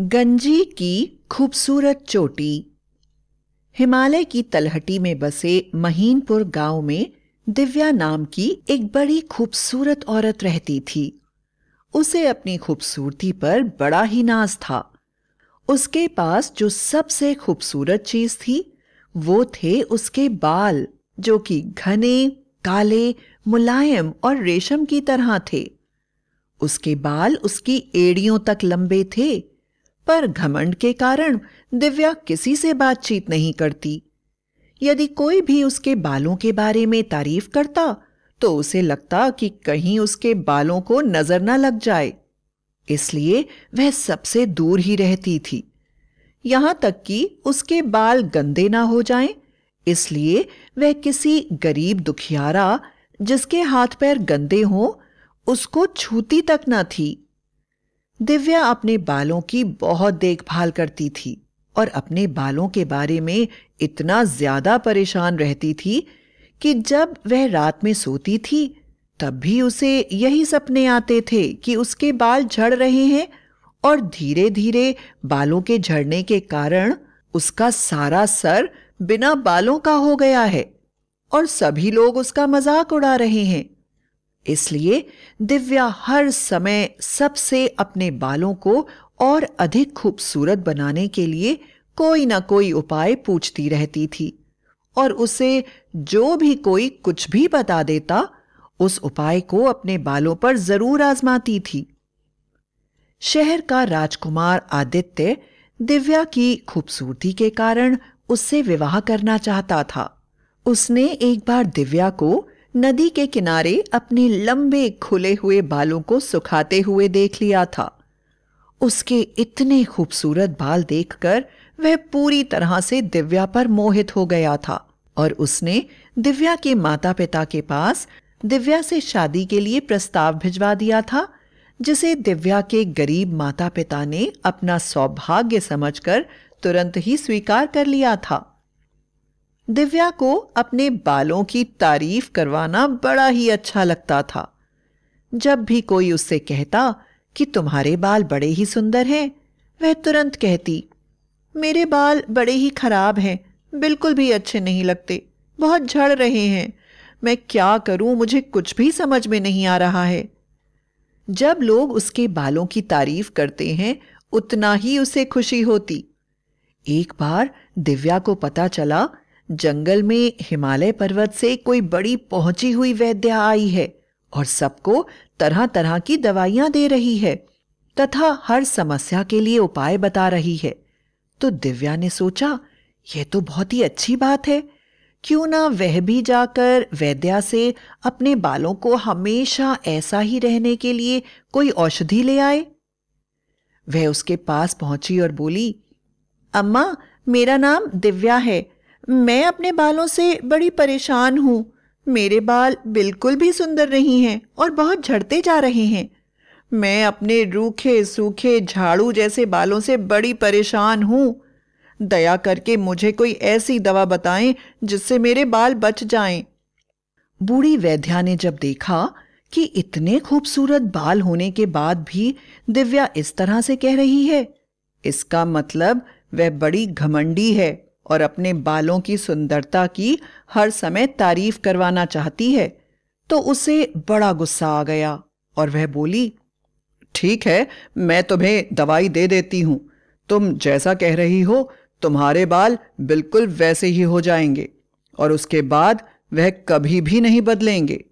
गंजी की खूबसूरत चोटी हिमालय की तलहटी में बसे महीनपुर गांव में दिव्या नाम की एक बड़ी खूबसूरत औरत रहती थी उसे अपनी खूबसूरती पर बड़ा ही नाज था उसके पास जो सबसे खूबसूरत चीज थी वो थे उसके बाल जो कि घने काले मुलायम और रेशम की तरह थे उसके बाल उसकी एड़ियों तक लंबे थे पर घमंड के कारण दिव्या किसी से बातचीत नहीं करती यदि कोई भी उसके बालों के बारे में तारीफ करता तो उसे लगता कि कहीं उसके बालों को नजर न लग जाए इसलिए वह सबसे दूर ही रहती थी यहां तक कि उसके बाल गंदे ना हो जाएं, इसलिए वह किसी गरीब दुखियारा जिसके हाथ पैर गंदे हों उसको छूती तक न थी दिव्या अपने बालों की बहुत देखभाल करती थी और अपने बालों के बारे में इतना ज्यादा परेशान रहती थी कि जब वह रात में सोती थी तब भी उसे यही सपने आते थे कि उसके बाल झड़ रहे हैं और धीरे धीरे बालों के झड़ने के कारण उसका सारा सर बिना बालों का हो गया है और सभी लोग उसका मजाक उड़ा रहे हैं इसलिए दिव्या हर समय सबसे अपने बालों को और अधिक खूबसूरत बनाने के लिए कोई ना कोई उपाय पूछती रहती थी और उसे जो भी कोई कुछ भी बता देता उस उपाय को अपने बालों पर जरूर आजमाती थी शहर का राजकुमार आदित्य दिव्या की खूबसूरती के कारण उससे विवाह करना चाहता था उसने एक बार दिव्या को नदी के किनारे अपने लंबे खुले हुए बालों को सुखाते हुए देख लिया था उसके इतने खूबसूरत बाल देखकर वह पूरी तरह से दिव्या पर मोहित हो गया था और उसने दिव्या के माता पिता के पास दिव्या से शादी के लिए प्रस्ताव भिजवा दिया था जिसे दिव्या के गरीब माता पिता ने अपना सौभाग्य समझकर तुरंत ही स्वीकार कर लिया था दिव्या को अपने बालों की तारीफ करवाना बड़ा ही अच्छा लगता था जब भी कोई उससे कहता कि तुम्हारे बाल बड़े ही सुंदर हैं वह तुरंत कहती मेरे बाल बड़े ही खराब हैं बिल्कुल भी अच्छे नहीं लगते बहुत झड़ रहे हैं मैं क्या करूं मुझे कुछ भी समझ में नहीं आ रहा है जब लोग उसके बालों की तारीफ करते हैं उतना ही उसे खुशी होती एक बार दिव्या को पता चला जंगल में हिमालय पर्वत से कोई बड़ी पहुंची हुई वैद्या आई है और सबको तरह तरह की दवाइयां दे रही है तथा हर समस्या के लिए उपाय बता रही है तो दिव्या ने सोचा यह तो बहुत ही अच्छी बात है क्यों ना वह भी जाकर वैद्या से अपने बालों को हमेशा ऐसा ही रहने के लिए कोई औषधि ले आए वह उसके पास पहुंची और बोली अम्मा मेरा नाम दिव्या है मैं अपने बालों से बड़ी परेशान हूँ मेरे बाल बिल्कुल भी सुंदर नहीं हैं और बहुत झड़ते जा रहे हैं मैं अपने रूखे सूखे झाड़ू जैसे बालों से बड़ी परेशान हूँ दया करके मुझे कोई ऐसी दवा बताएं जिससे मेरे बाल बच जाएं। बूढ़ी वैद्या ने जब देखा कि इतने खूबसूरत बाल होने के बाद भी दिव्या इस तरह से कह रही है इसका मतलब वह बड़ी घमंडी है और अपने बालों की सुंदरता की हर समय तारीफ करवाना चाहती है तो उसे बड़ा गुस्सा आ गया और वह बोली ठीक है मैं तुम्हें दवाई दे देती हूँ तुम जैसा कह रही हो तुम्हारे बाल बिल्कुल वैसे ही हो जाएंगे और उसके बाद वह कभी भी नहीं बदलेंगे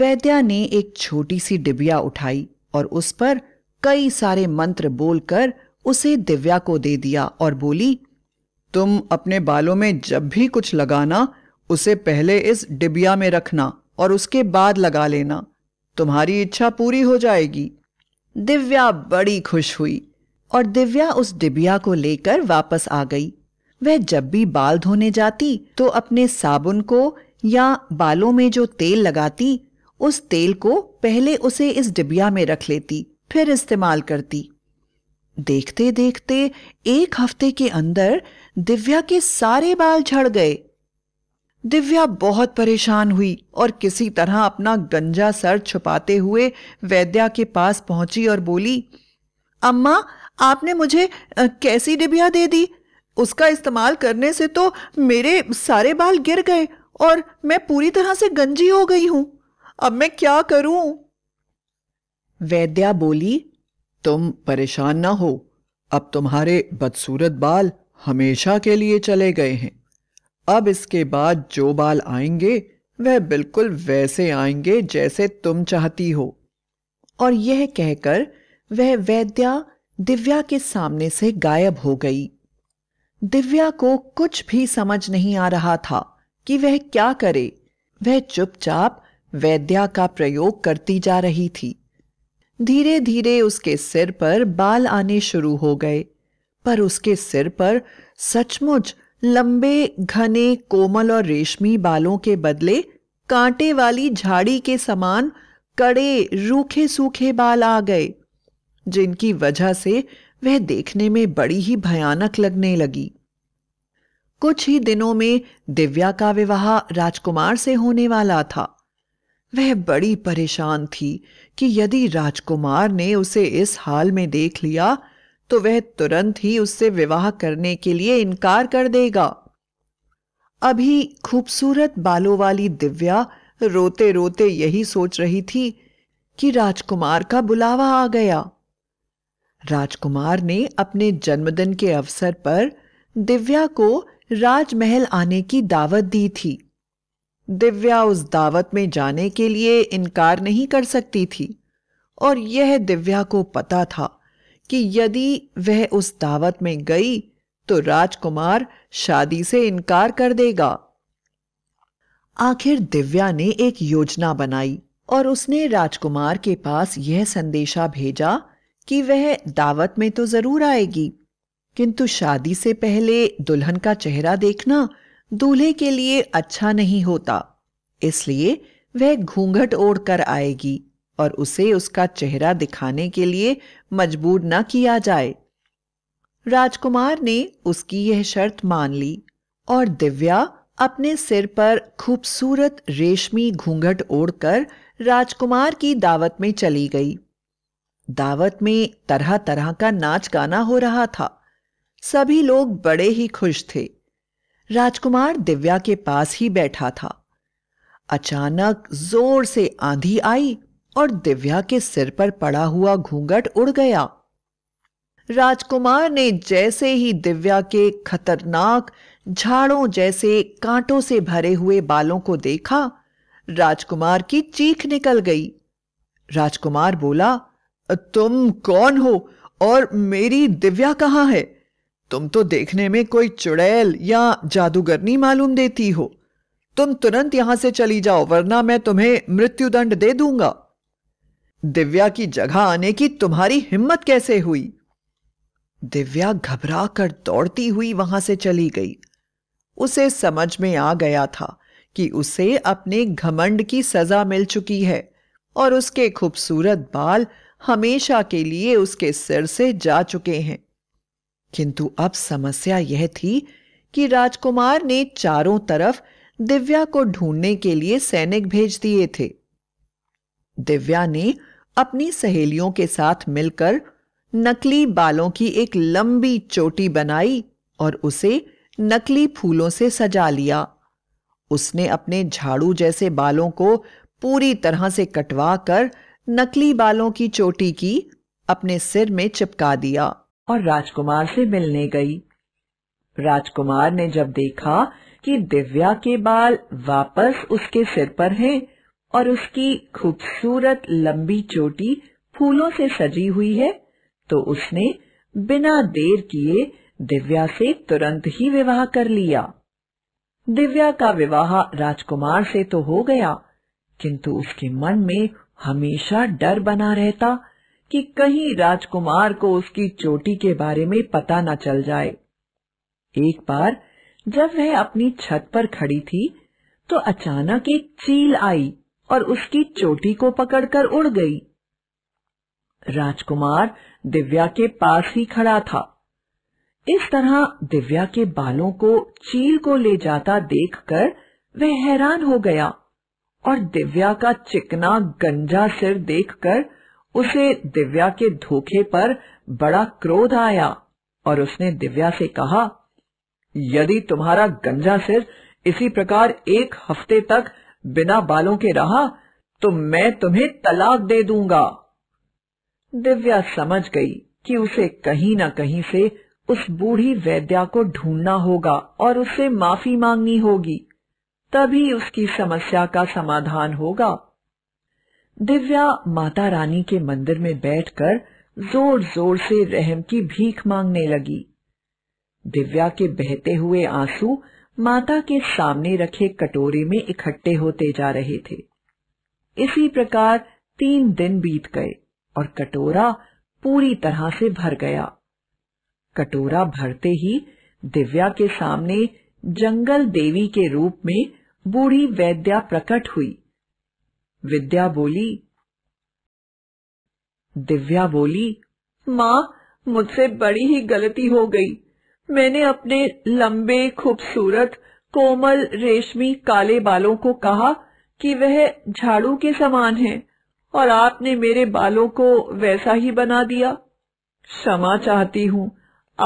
वैद्या ने एक छोटी सी डिबिया उठाई और उस पर कई सारे मंत्र बोलकर उसे दिव्या को दे दिया और बोली तुम अपने बालों में जब भी कुछ लगाना उसे पहले इस डिबिया में रखना और उसके बाद लगा लेना तुम्हारी इच्छा पूरी हो जाएगी दिव्या बड़ी खुश हुई और दिव्या उस डिबिया को लेकर वापस आ गई वह जब भी बाल धोने जाती तो अपने साबुन को या बालों में जो तेल लगाती उस तेल को पहले उसे इस डिबिया में रख लेती फिर इस्तेमाल करती देखते देखते एक हफ्ते के अंदर दिव्या के सारे बाल झड़ गए दिव्या बहुत परेशान हुई और किसी तरह अपना गंजा सर छुपाते हुए वैद्या के पास पहुंची और बोली अम्मा आपने मुझे कैसी डिबिया दे दी उसका इस्तेमाल करने से तो मेरे सारे बाल गिर गए और मैं पूरी तरह से गंजी हो गई हूं अब मैं क्या करूं वैद्या बोली तुम परेशान ना हो अब तुम्हारे बदसूरत बाल हमेशा के लिए चले गए हैं अब इसके बाद जो बाल आएंगे वह बिल्कुल वैसे आएंगे जैसे तुम चाहती हो और यह कहकर वह वैद्या दिव्या के सामने से गायब हो गई दिव्या को कुछ भी समझ नहीं आ रहा था कि वह क्या करे वह चुपचाप वैद्या का प्रयोग करती जा रही थी धीरे धीरे उसके सिर पर बाल आने शुरू हो गए पर उसके सिर पर सचमुच लंबे घने कोमल और रेशमी बालों के बदले कांटे वाली झाड़ी के समान कड़े रूखे सूखे बाल आ गए जिनकी वजह से वह देखने में बड़ी ही भयानक लगने लगी कुछ ही दिनों में दिव्या का विवाह राजकुमार से होने वाला था वह बड़ी परेशान थी कि यदि राजकुमार ने उसे इस हाल में देख लिया तो वह तुरंत ही उससे विवाह करने के लिए इनकार कर देगा अभी खूबसूरत बालों वाली दिव्या रोते रोते यही सोच रही थी कि राजकुमार का बुलावा आ गया राजकुमार ने अपने जन्मदिन के अवसर पर दिव्या को राजमहल आने की दावत दी थी दिव्या उस दावत में जाने के लिए इनकार नहीं कर सकती थी और यह दिव्या को पता था कि यदि वह उस दावत में गई तो राजकुमार शादी से इनकार कर देगा आखिर दिव्या ने एक योजना बनाई और उसने राजकुमार के पास यह संदेशा भेजा कि वह दावत में तो जरूर आएगी किंतु शादी से पहले दुल्हन का चेहरा देखना दूल्हे के लिए अच्छा नहीं होता इसलिए वह घूंघट ओढ़ कर आएगी और उसे उसका चेहरा दिखाने के लिए मजबूर न किया जाए राजकुमार ने उसकी यह शर्त मान ली और दिव्या अपने सिर पर खूबसूरत रेशमी घूंघट ओढ़कर राजकुमार की दावत में चली गई दावत में तरह तरह का नाच गाना हो रहा था सभी लोग बड़े ही खुश थे राजकुमार दिव्या के पास ही बैठा था अचानक जोर से आंधी आई और दिव्या के सिर पर पड़ा हुआ घूंघट उड़ गया राजकुमार ने जैसे ही दिव्या के खतरनाक झाड़ों जैसे कांटों से भरे हुए बालों को देखा राजकुमार की चीख निकल गई राजकुमार बोला तुम कौन हो और मेरी दिव्या कहाँ है तुम तो देखने में कोई चुड़ैल या जादूगरनी मालूम देती हो तुम तुरंत यहां से चली जाओ वरना मैं तुम्हें मृत्युदंड दे दूंगा दिव्या की जगह आने की तुम्हारी हिम्मत कैसे हुई दिव्या घबरा कर दौड़ती हुई वहां से चली गई उसे समझ में आ गया था कि उसे अपने घमंड की सजा मिल चुकी है और उसके खूबसूरत बाल हमेशा के लिए उसके सिर से जा चुके हैं किंतु अब समस्या यह थी कि राजकुमार ने चारों तरफ दिव्या को ढूंढने के लिए सैनिक भेज दिए थे दिव्या ने अपनी सहेलियों के साथ मिलकर नकली बालों की एक लंबी चोटी बनाई और उसे नकली फूलों से सजा लिया उसने अपने झाड़ू जैसे बालों को पूरी तरह से कटवा कर नकली बालों की चोटी की अपने सिर में चिपका दिया और राजकुमार से मिलने गई राजकुमार ने जब देखा कि दिव्या के बाल वापस उसके सिर पर हैं और उसकी खूबसूरत लंबी चोटी फूलों से सजी हुई है तो उसने बिना देर किए दिव्या से तुरंत ही विवाह कर लिया दिव्या का विवाह राजकुमार से तो हो गया किंतु उसके मन में हमेशा डर बना रहता कि कहीं राजकुमार को उसकी चोटी के बारे में पता न चल जाए एक बार जब वह अपनी छत पर खड़ी थी तो अचानक एक चील आई और उसकी चोटी को पकड़कर उड़ गई राजकुमार दिव्या के पास ही खड़ा था इस तरह दिव्या के बालों को चील को ले जाता देखकर वह हैरान हो गया और दिव्या का चिकना गंजा सिर देखकर उसे दिव्या के धोखे पर बड़ा क्रोध आया और उसने दिव्या से कहा यदि तुम्हारा गंजा सिर इसी प्रकार एक हफ्ते तक बिना बालों के रहा तो मैं तुम्हें तलाक दे दूंगा दिव्या समझ गई कि उसे कहीं ना कहीं से उस बूढ़ी वैद्या को ढूंढना होगा और उससे माफी मांगनी होगी तभी उसकी समस्या का समाधान होगा दिव्या माता रानी के मंदिर में बैठकर जोर जोर से रहम की भीख मांगने लगी दिव्या के बहते हुए आंसू माता के सामने रखे कटोरे में इकट्ठे होते जा रहे थे इसी प्रकार तीन दिन बीत गए और कटोरा पूरी तरह से भर गया कटोरा भरते ही दिव्या के सामने जंगल देवी के रूप में बूढ़ी वैद्या प्रकट हुई विद्या बोली दिव्या बोली माँ मुझसे बड़ी ही गलती हो गई मैंने अपने लंबे खूबसूरत कोमल रेशमी काले बालों को कहा कि वह झाड़ू के समान है और आपने मेरे बालों को वैसा ही बना दिया क्षमा चाहती हूँ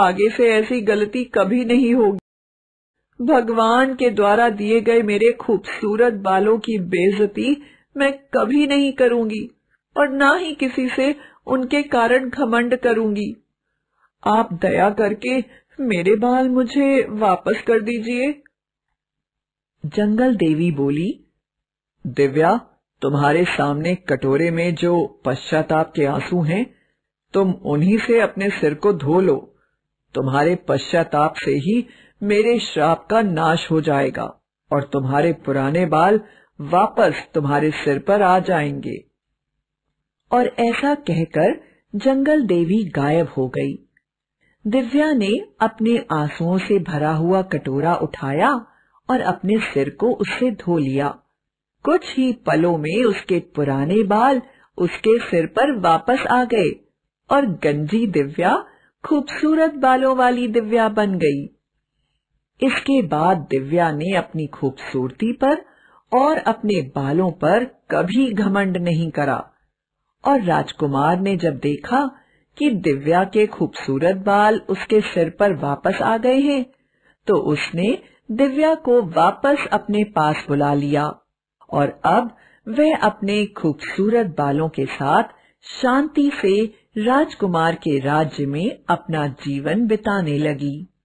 आगे से ऐसी गलती कभी नहीं होगी भगवान के द्वारा दिए गए मेरे खूबसूरत बालों की बेजती मैं कभी नहीं करूंगी और ना ही किसी से उनके कारण घमंड करूंगी आप दया करके मेरे बाल मुझे वापस कर दीजिए जंगल देवी बोली दिव्या तुम्हारे सामने कटोरे में जो पश्चाताप के आंसू हैं तुम उन्हीं से अपने सिर को धो लो तुम्हारे पश्चाताप से ही मेरे श्राप का नाश हो जाएगा और तुम्हारे पुराने बाल वापस तुम्हारे सिर पर आ जाएंगे और ऐसा कहकर जंगल देवी गायब हो गई दिव्या ने अपने आंसुओं से भरा हुआ कटोरा उठाया और अपने सिर को उससे धो लिया कुछ ही पलों में उसके पुराने बाल उसके सिर पर वापस आ गए और गंजी दिव्या खूबसूरत बालों वाली दिव्या बन गई इसके बाद दिव्या ने अपनी खूबसूरती पर और अपने बालों पर कभी घमंड नहीं करा और राजकुमार ने जब देखा कि दिव्या के खूबसूरत बाल उसके सिर पर वापस आ गए हैं तो उसने दिव्या को वापस अपने पास बुला लिया और अब वह अपने खूबसूरत बालों के साथ शांति से राजकुमार के राज्य में अपना जीवन बिताने लगी